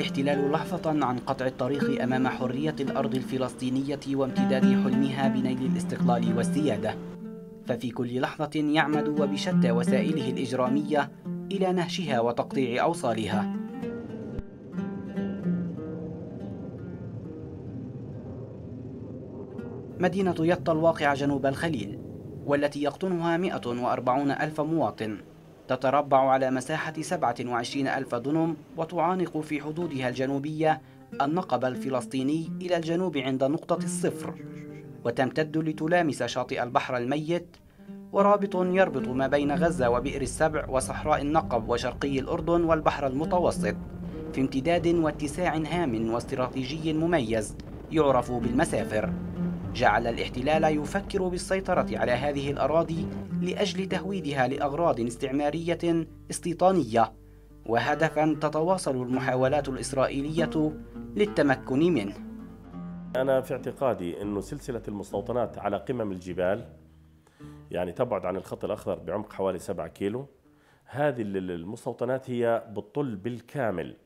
الاحتلال لحظة عن قطع الطريق أمام حرية الأرض الفلسطينية وامتداد حلمها بنيل الاستقلال والسيادة ففي كل لحظة يعمد وبشتى وسائله الإجرامية إلى نهشها وتقطيع أوصالها مدينة يطا الواقعة جنوب الخليل والتي يقطنها 140 ألف مواطن تتربع على مساحة 27 ألف دنم وتعانق في حدودها الجنوبية النقب الفلسطيني إلى الجنوب عند نقطة الصفر وتمتد لتلامس شاطئ البحر الميت ورابط يربط ما بين غزة وبئر السبع وصحراء النقب وشرقي الأردن والبحر المتوسط في امتداد واتساع هام واستراتيجي مميز يعرف بالمسافر جعل الاحتلال يفكر بالسيطرة على هذه الأراضي لأجل تهويدها لأغراض استعمارية استيطانية وهدفا تتواصل المحاولات الإسرائيلية للتمكن منه أنا في اعتقادي أن سلسلة المستوطنات على قمم الجبال يعني تبعد عن الخط الأخضر بعمق حوالي 7 كيلو هذه المستوطنات هي بتطل بالكامل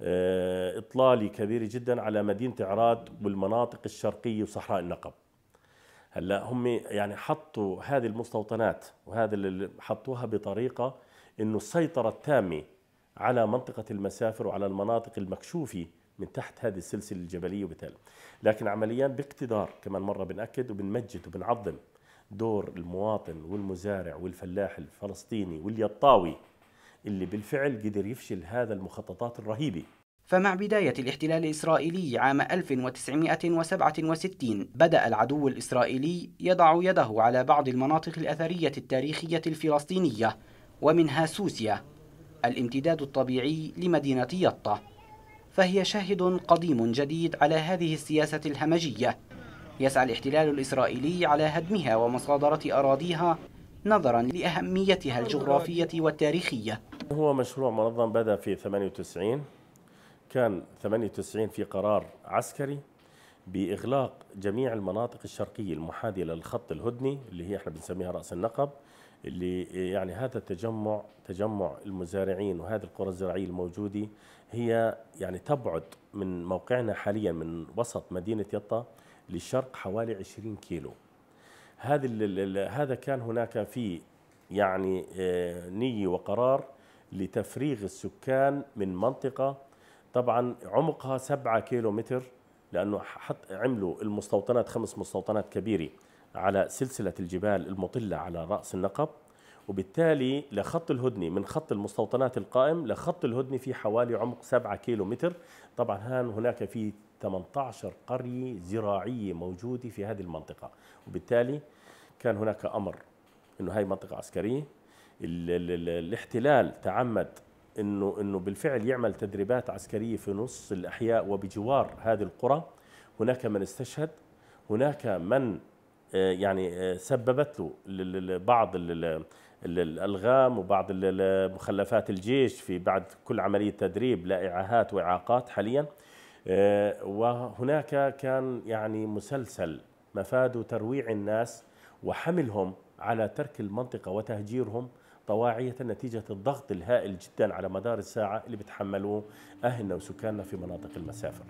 آه، إطلالة كبيرة جدا على مدينة عراد والمناطق الشرقية وصحراء النقب هلا هم يعني حطوا هذه المستوطنات وهذا اللي حطوها بطريقة إنه السيطرة التامة على منطقة المسافر وعلى المناطق المكشوفة من تحت هذه السلسلة الجبلية وبتال لكن عمليا باقتدار كمان مرة بنأكد وبنمجد وبنعظم دور المواطن والمزارع والفلاح الفلسطيني واليطاوي اللي بالفعل قدر يفشل هذا المخططات الرهيبة فمع بداية الاحتلال الإسرائيلي عام 1967 بدأ العدو الإسرائيلي يضع يده على بعض المناطق الأثرية التاريخية الفلسطينية ومنها سوسيا الامتداد الطبيعي لمدينة يطة فهي شاهد قديم جديد على هذه السياسة الهمجية يسعى الاحتلال الإسرائيلي على هدمها ومصادرة أراضيها نظرا لأهميتها الجغرافية والتاريخية هو مشروع منظم بدأ في 98 كان 98 في قرار عسكري بإغلاق جميع المناطق الشرقية المحاذية للخط الهدني اللي هي احنا بنسميها رأس النقب اللي يعني هذا التجمع تجمع المزارعين وهذه القرى الزراعية الموجودة هي يعني تبعد من موقعنا حاليا من وسط مدينة يطا للشرق حوالي 20 كيلو هذا هذا كان هناك في يعني آه، نية وقرار لتفريغ السكان من منطقة طبعا عمقها سبعة كيلو متر لأنه حط عملوا المستوطنات خمس مستوطنات كبيرة على سلسلة الجبال المطلة على رأس النقب وبالتالي لخط الهدنة من خط المستوطنات القائم لخط الهدنة في حوالي عمق 7 كيلو متر طبعا هان هناك في 18 قرية زراعية موجودة في هذه المنطقة وبالتالي كان هناك أمر أنه هاي منطقة عسكرية الاحتلال تعمد انه انه بالفعل يعمل تدريبات عسكريه في نص الاحياء وبجوار هذه القرى هناك من استشهد هناك من آه، يعني آه، سببت له بعض الالغام وبعض مخلفات الجيش في بعد كل عمليه تدريب لإعاهات واعاقات حاليا آه، وهناك كان يعني مسلسل مفاده ترويع الناس وحملهم على ترك المنطقه وتهجيرهم طواعية نتيجة الضغط الهائل جدا على مدار الساعة اللي بتحملوه أهلنا وسكاننا في مناطق المسافر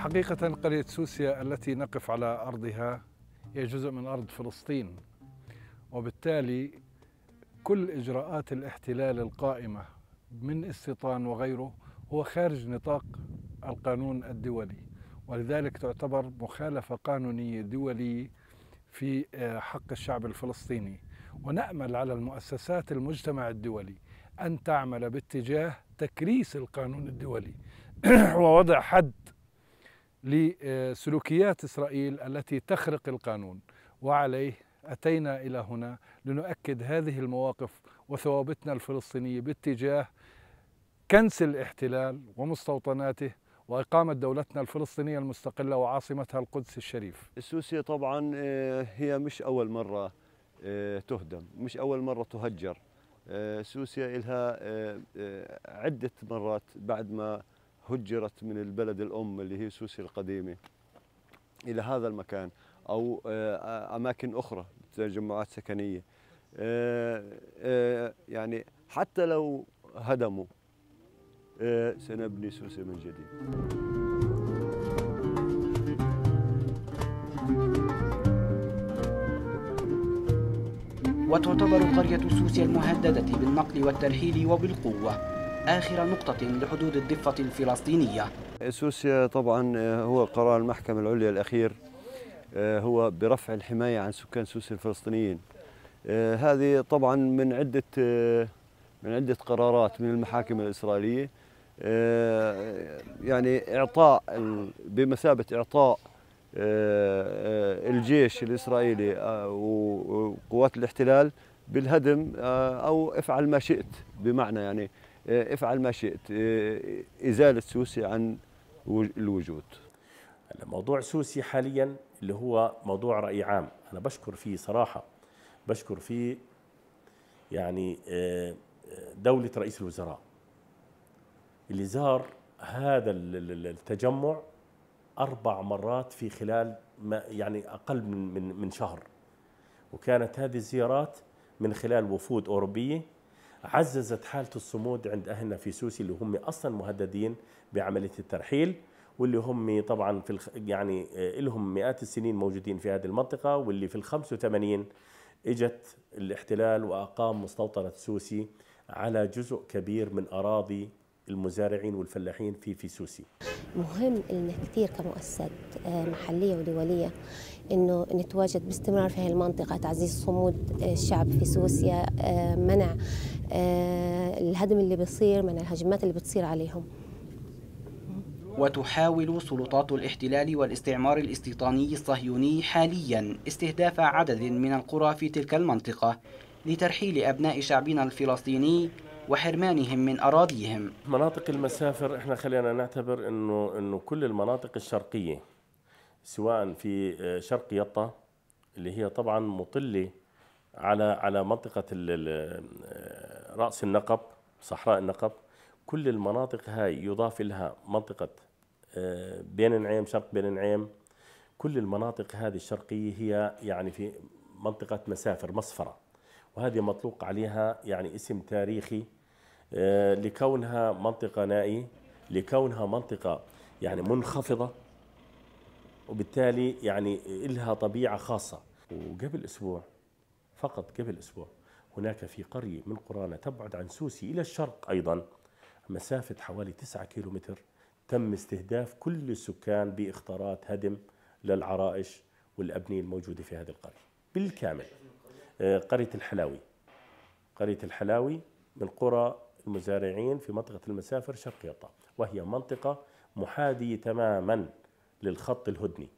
حقيقة قرية سوسيا التي نقف على أرضها هي جزء من أرض فلسطين وبالتالي كل إجراءات الاحتلال القائمة من استيطان وغيره هو خارج نطاق القانون الدولي ولذلك تعتبر مخالفة قانونية دولية في آه، حق الشعب الفلسطيني ونأمل على المؤسسات المجتمع الدولي أن تعمل باتجاه تكريس القانون الدولي ووضع حد لسلوكيات إسرائيل التي تخرق القانون وعليه أتينا إلى هنا لنؤكد هذه المواقف وثوابتنا الفلسطينية باتجاه كنس الاحتلال ومستوطناته وإقامة دولتنا الفلسطينية المستقلة وعاصمتها القدس الشريف السوسية طبعا آه، هي مش أول مرة آه، تهدم مش أول مرة تهجر آه، سوسيا لها عدة مرات بعد ما هجرت من البلد الأم اللي هي سوسيا القديمة إلى هذا المكان أو أماكن أخرى تجمعات سكنية يعني حتى لو هدموا أه، سنبني سوسة من جديد وتعتبر قرية سوسيا المهددة بالنقل والترحيل وبالقوة آخر نقطة لحدود الضفة الفلسطينية سوسيا طبعا أه، هو قرار المحكمة العليا الأخير أه، هو برفع الحماية عن سكان سوسيا الفلسطينيين هذه طبعا من عدة من عدة قرارات من المحاكم الإسرائيلية آه، يعني إعطاء بمثابة إعطاء آه، آه، الجيش الإسرائيلي وقوات الاحتلال بالهدم أو افعل ما شئت بمعنى يعني افعل ما شئت إزالة سوسي عن الوجود موضوع سوسي حاليا اللي هو موضوع رأي عام أنا بشكر فيه صراحة بشكر فيه يعني دولة رئيس الوزراء اللي زار هذا التجمع اربع مرات في خلال ما يعني اقل من من من شهر وكانت هذه الزيارات من خلال وفود اوروبيه عززت حاله الصمود عند اهلنا في سوسي اللي هم اصلا مهددين بعمليه الترحيل واللي هم طبعا في الخ... يعني آه، لهم مئات السنين موجودين في هذه المنطقه واللي في ال 85 اجت الاحتلال واقام مستوطنه سوسي على جزء كبير من اراضي المزارعين والفلاحين في في سوسي مهم لنا كثير كمؤسسات آه، محليه ودوليه انه نتواجد باستمرار في هذه المنطقه تعزيز صمود آه، الشعب في سوسيا آه، منع الهدم اللي بيصير منع الهجمات اللي بتصير عليهم وتحاول سلطات الاحتلال والاستعمار الاستيطاني الصهيوني حاليا استهداف عدد من القرى في تلك المنطقه لترحيل ابناء شعبنا الفلسطيني وحرمانهم من أراضيهم مناطق المسافر احنا خلينا نعتبر انه انه كل المناطق الشرقية سواء في آه، شرق يطا اللي هي طبعا مطلة على على منطقة آه، رأس النقب صحراء النقب كل المناطق هاي يضاف لها منطقة آه، بين نعيم شرق بين نعيم كل المناطق هذه الشرقية هي يعني في منطقة مسافر مصفرة وهذه مطلوق عليها يعني اسم تاريخي آه، لكونها منطقة نائية لكونها منطقة يعني منخفضة وبالتالي يعني إلها طبيعة خاصة وقبل أسبوع فقط قبل أسبوع هناك في قرية من قرانا تبعد عن سوسي إلى الشرق أيضا مسافة حوالي 9 كيلومتر تم استهداف كل السكان بإخطارات هدم للعرائش والأبنية الموجودة في هذه القرية بالكامل قرية الحلاوي قرية الحلاوي من قرى المزارعين في منطقة المسافر شرق يطا وهي منطقة محادية تماما للخط الهدني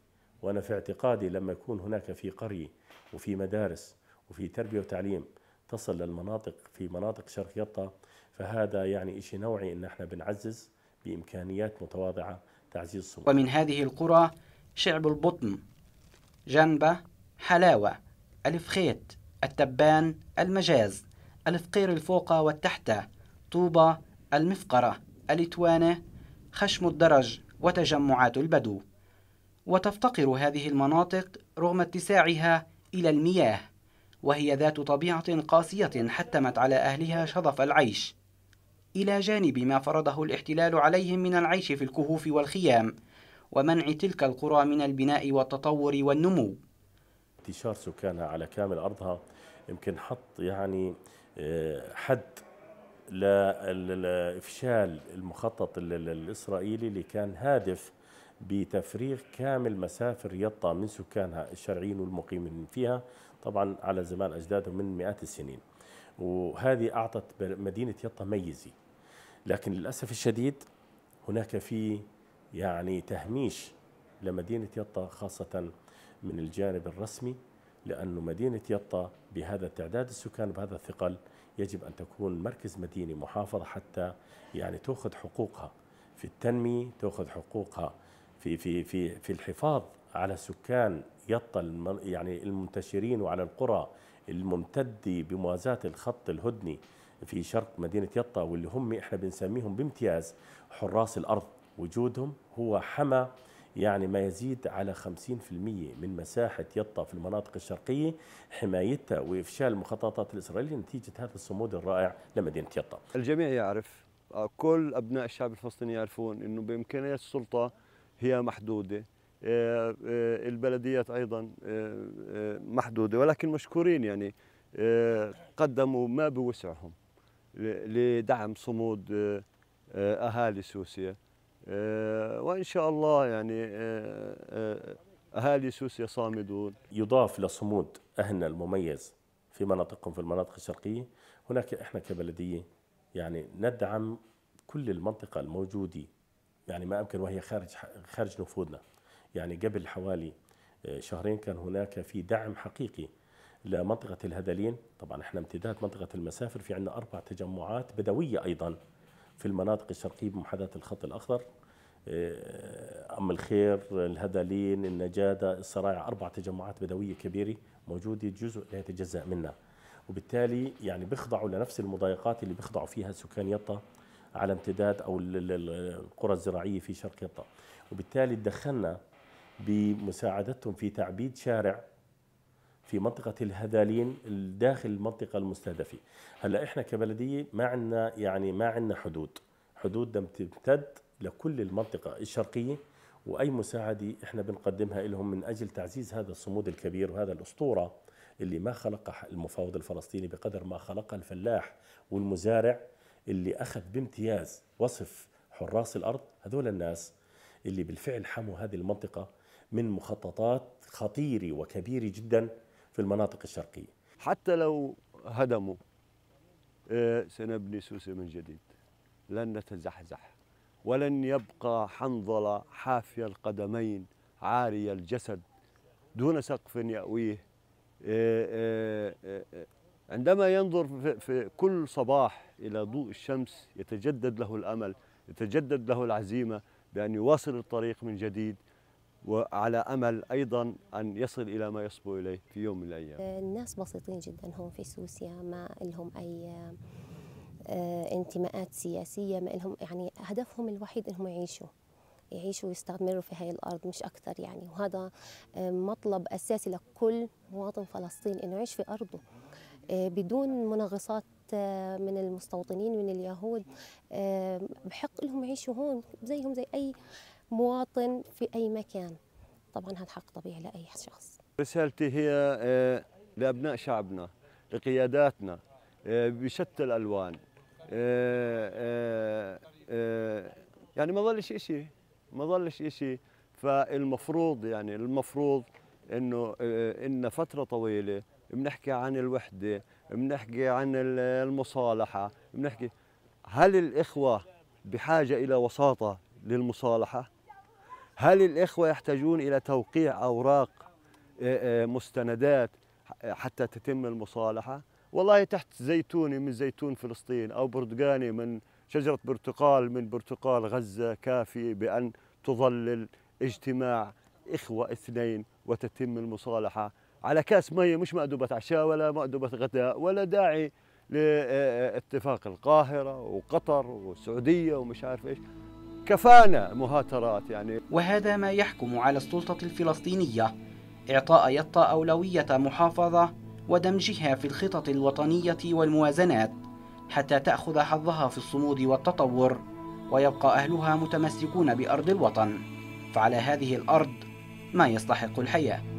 وأنا في اعتقادي لما يكون هناك في قرية وفي مدارس وفي تربية وتعليم تصل للمناطق في مناطق شرق يطا فهذا يعني شيء نوعي ان احنا بنعزز بامكانيات متواضعه تعزيز الصمت. ومن هذه القرى شعب البطن جنبه حلاوه الف خيط التبان المجاز الفقير الفوق والتحت طوبة المفقرة الإتوانة خشم الدرج وتجمعات البدو وتفتقر هذه المناطق رغم اتساعها إلى المياه وهي ذات طبيعة قاسية حتمت على أهلها شظف العيش إلى جانب ما فرضه الاحتلال عليهم من العيش في الكهوف والخيام ومنع تلك القرى من البناء والتطور والنمو انتشار سكانها على كامل أرضها يمكن حط يعني آه، حد لافشال المخطط الاسرائيلي اللي كان هادف بتفريغ كامل مسافة ريطة من سكانها الشرعيين والمقيمين فيها طبعا على زمان أجدادهم من مئات السنين وهذه أعطت مدينة يطا ميزي لكن للأسف الشديد هناك في يعني تهميش لمدينة يطا خاصة من الجانب الرسمي لأن مدينة يطا بهذا التعداد السكان بهذا الثقل يجب أن تكون مركز مديني محافظة حتى يعني تأخذ حقوقها في التنمية تأخذ حقوقها في, في, في, في الحفاظ على سكان يطا يعني المنتشرين وعلى القرى الممتدة بموازاة الخط الهدني في شرق مدينة يطا واللي هم احنا بنسميهم بامتياز حراس الأرض وجودهم هو حمى يعني ما يزيد على 50% من مساحة يطا في المناطق الشرقية حمايتها وإفشال المخططات الإسرائيلية نتيجة هذا الصمود الرائع لمدينة يطا الجميع يعرف كل أبناء الشعب الفلسطيني يعرفون أنه بإمكانيات السلطة هي محدودة آه، آه، البلديات أيضا آه، محدودة ولكن مشكورين يعني قدموا ما بوسعهم لدعم صمود أهالي سوسيا آه، وإن شاء الله يعني آه، آه، أهالي سوسيا صامدون يضاف لصمود أهلنا المميز في مناطقهم في المناطق الشرقية هناك إحنا كبلدية يعني ندعم كل المنطقة الموجودة يعني ما أمكن وهي خارج خارج نفوذنا يعني قبل حوالي شهرين كان هناك في دعم حقيقي لمنطقة الهدلين طبعا احنا امتداد منطقة المسافر في عندنا أربع تجمعات بدوية أيضا في المناطق الشرقية بمحاذاة الخط الأخضر آه، أم الخير الهدالين النجادة السرايع أربع تجمعات بدوية كبيرة موجودة جزء لا يتجزأ منها وبالتالي يعني بيخضعوا لنفس المضايقات اللي بيخضعوا فيها سكان يطا على امتداد أو القرى الزراعية في شرق يطا وبالتالي تدخلنا بمساعدتهم في تعبيد شارع في منطقة الهذالين داخل المنطقة المستهدفة هلا احنا كبلدية ما عندنا يعني ما عندنا حدود حدود تمتد لكل المنطقة الشرقية واي مساعده احنا بنقدمها لهم من اجل تعزيز هذا الصمود الكبير وهذا الاسطوره اللي ما خلقها المفاوض الفلسطيني بقدر ما خلقها الفلاح والمزارع اللي اخذ بامتياز وصف حراس الارض هذول الناس اللي بالفعل حموا هذه المنطقه من مخططات خطيره وكبيره جدا في المناطق الشرقية حتى لو هدموا إيه، سنبني سوسة من جديد لن نتزحزح ولن يبقى حنظلة حافية القدمين عارية الجسد دون سقف يأويه إيه، إيه، عندما ينظر في كل صباح إلى ضوء الشمس يتجدد له الأمل يتجدد له العزيمة بأن يواصل الطريق من جديد وعلى امل ايضا ان يصل الى ما يصبو اليه في يوم من الايام. آه، الناس بسيطين جدا هم في سوسيا ما لهم اي آه، انتماءات سياسيه ما لهم يعني هدفهم الوحيد انهم يعيشوا. يعيشوا ويستمروا في هاي الارض مش اكثر يعني وهذا آه، مطلب اساسي لكل مواطن فلسطيني انه يعيش في ارضه بدون منغصات من المستوطنين من اليهود بحق لهم يعيشوا هون زيهم زي اي مواطن في أي مكان طبعا هذا حق طبيعي لأي شخص رسالتي هي آه، لأبناء شعبنا لقياداتنا آه، بشتى الألوان آه، يعني ما ظلش إشي ما ظلش إشي فالمفروض يعني المفروض انه ان فتره طويله بنحكي عن الوحده بنحكي عن المصالحه بنحكي هل الاخوه بحاجه الى وساطه للمصالحه هل الإخوة يحتاجون إلى توقيع أوراق آه، آه، مستندات حتى تتم المصالحة والله تحت زيتوني من زيتون فلسطين أو برتقاني من شجرة برتقال من برتقال غزة كافي بأن تظلل اجتماع إخوة اثنين وتتم المصالحة على كاس مية مش مأدوبة عشاء ولا مأدوبة غداء ولا داعي لاتفاق آه، القاهرة وقطر والسعودية ومش عارف إيش كفانا مهاترات يعني وهذا ما يحكم على السلطة الفلسطينية إعطاء يطا أولوية محافظة ودمجها في الخطط الوطنية والموازنات حتى تأخذ حظها في الصمود والتطور ويبقى أهلها متمسكون بأرض الوطن فعلى هذه الأرض ما يستحق الحياه